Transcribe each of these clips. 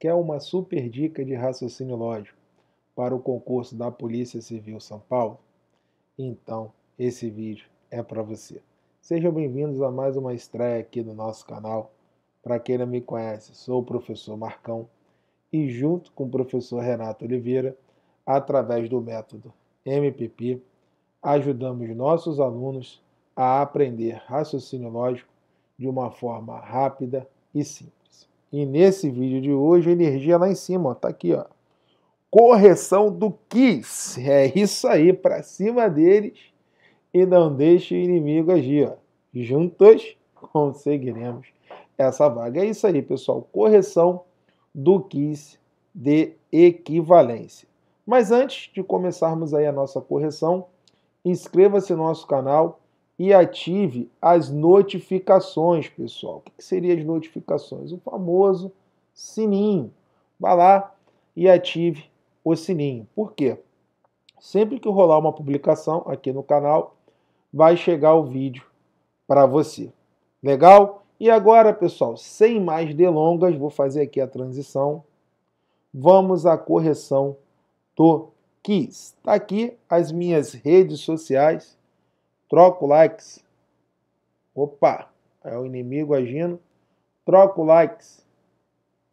quer é uma super dica de raciocínio lógico para o concurso da Polícia Civil São Paulo? Então, esse vídeo é para você. Sejam bem-vindos a mais uma estreia aqui do nosso canal. Para quem não me conhece, sou o professor Marcão e junto com o professor Renato Oliveira, através do método MPP, ajudamos nossos alunos a aprender raciocínio lógico de uma forma rápida e simples. E nesse vídeo de hoje, energia lá em cima, ó, tá aqui, ó. Correção do Kiss. É isso aí, para cima deles e não deixe o inimigo agir, ó. Juntos conseguiremos essa vaga. É isso aí, pessoal. Correção do Kiss de equivalência. Mas antes de começarmos aí a nossa correção, inscreva-se no nosso canal, e ative as notificações, pessoal. O que seriam as notificações? O famoso sininho. Vá lá e ative o sininho. Por quê? Sempre que rolar uma publicação aqui no canal, vai chegar o vídeo para você. Legal? E agora, pessoal, sem mais delongas, vou fazer aqui a transição. Vamos à correção do quiz. Está aqui as minhas redes sociais Troco o likes. Opa, é o inimigo agindo. Troco o likes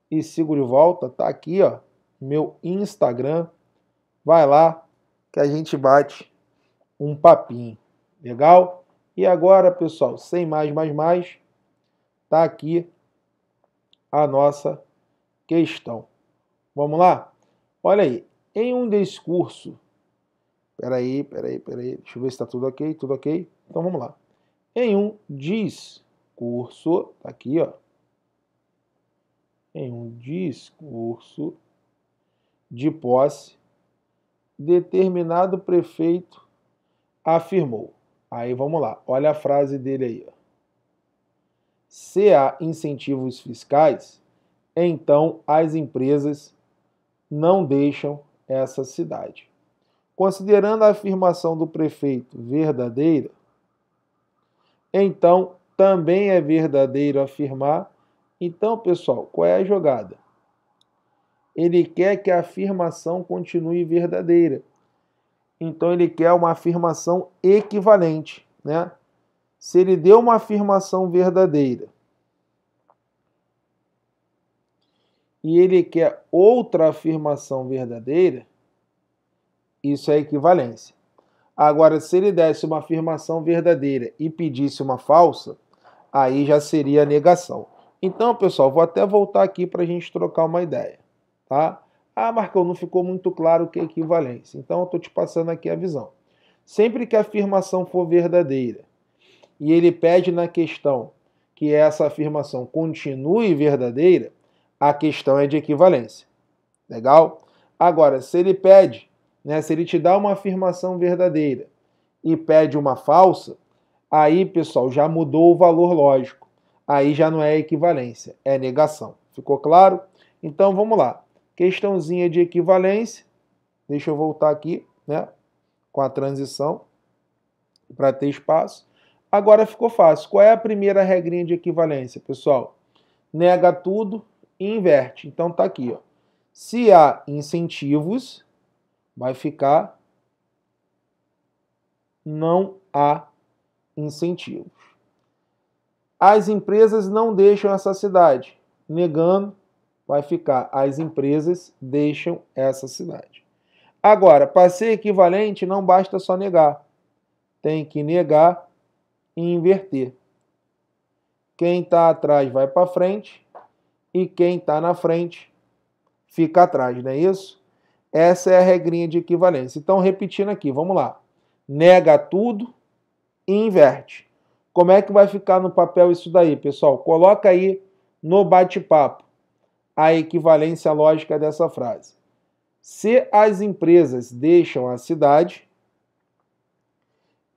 e sigo de volta. Tá aqui, ó, meu Instagram. Vai lá que a gente bate um papinho. Legal? E agora, pessoal, sem mais, mais, mais, tá aqui a nossa questão. Vamos lá? Olha aí, em um discurso Peraí, peraí, peraí. Deixa eu ver se está tudo ok, tudo ok. Então vamos lá. Em um discurso, tá aqui, ó. Em um discurso de posse, determinado prefeito afirmou. Aí vamos lá, olha a frase dele aí. Ó. Se há incentivos fiscais, então as empresas não deixam essa cidade. Considerando a afirmação do prefeito verdadeira, então também é verdadeiro afirmar. Então, pessoal, qual é a jogada? Ele quer que a afirmação continue verdadeira. Então, ele quer uma afirmação equivalente. Né? Se ele deu uma afirmação verdadeira e ele quer outra afirmação verdadeira, isso é equivalência. Agora, se ele desse uma afirmação verdadeira e pedisse uma falsa, aí já seria negação. Então, pessoal, vou até voltar aqui para a gente trocar uma ideia, tá? Ah, Marcão, não ficou muito claro o que é equivalência. Então, eu estou te passando aqui a visão. Sempre que a afirmação for verdadeira e ele pede na questão que essa afirmação continue verdadeira, a questão é de equivalência. Legal? Agora, se ele pede né? Se ele te dá uma afirmação verdadeira e pede uma falsa, aí, pessoal, já mudou o valor lógico. Aí já não é equivalência, é negação. Ficou claro? Então vamos lá. Questãozinha de equivalência. Deixa eu voltar aqui, né? Com a transição para ter espaço. Agora ficou fácil. Qual é a primeira regrinha de equivalência, pessoal? Nega tudo e inverte. Então tá aqui, ó. Se há incentivos, vai ficar não há incentivos. As empresas não deixam essa cidade, negando vai ficar as empresas deixam essa cidade. Agora, ser equivalente não basta só negar. Tem que negar e inverter. Quem está atrás vai para frente e quem está na frente fica atrás, não é isso? Essa é a regrinha de equivalência. Então, repetindo aqui, vamos lá. Nega tudo e inverte. Como é que vai ficar no papel isso daí, pessoal? Coloca aí no bate-papo a equivalência lógica dessa frase. Se as empresas deixam a cidade,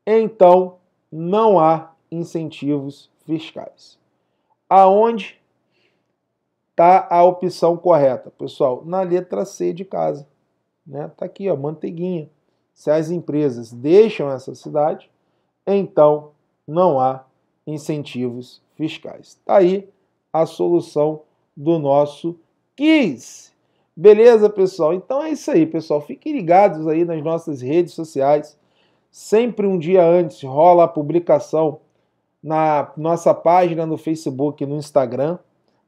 então não há incentivos fiscais. Aonde está a opção correta, pessoal? Na letra C de casa né? Tá aqui, ó, manteiguinha. Se as empresas deixam essa cidade, então não há incentivos fiscais. Tá aí a solução do nosso quiz. Beleza, pessoal? Então é isso aí, pessoal. Fiquem ligados aí nas nossas redes sociais. Sempre um dia antes rola a publicação na nossa página no Facebook e no Instagram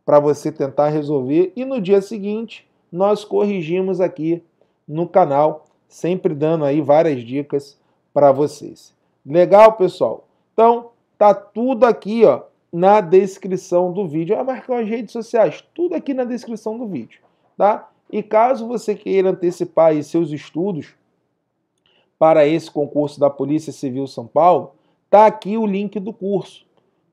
para você tentar resolver. E no dia seguinte nós corrigimos aqui no canal, sempre dando aí várias dicas para vocês. Legal, pessoal? Então, tá tudo aqui, ó, na descrição do vídeo. Ah, marcam as redes sociais, tudo aqui na descrição do vídeo, tá? E caso você queira antecipar seus estudos para esse concurso da Polícia Civil São Paulo, tá aqui o link do curso,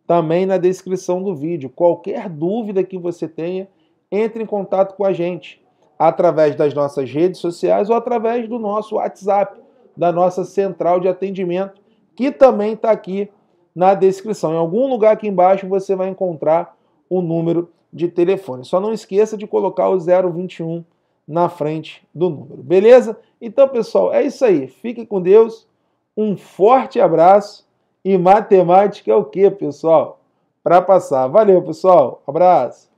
também na descrição do vídeo. Qualquer dúvida que você tenha, entre em contato com a gente através das nossas redes sociais ou através do nosso WhatsApp, da nossa central de atendimento, que também está aqui na descrição. Em algum lugar aqui embaixo você vai encontrar o número de telefone. Só não esqueça de colocar o 021 na frente do número, beleza? Então, pessoal, é isso aí. fique com Deus. Um forte abraço e matemática é o que, pessoal? Para passar. Valeu, pessoal. Abraço.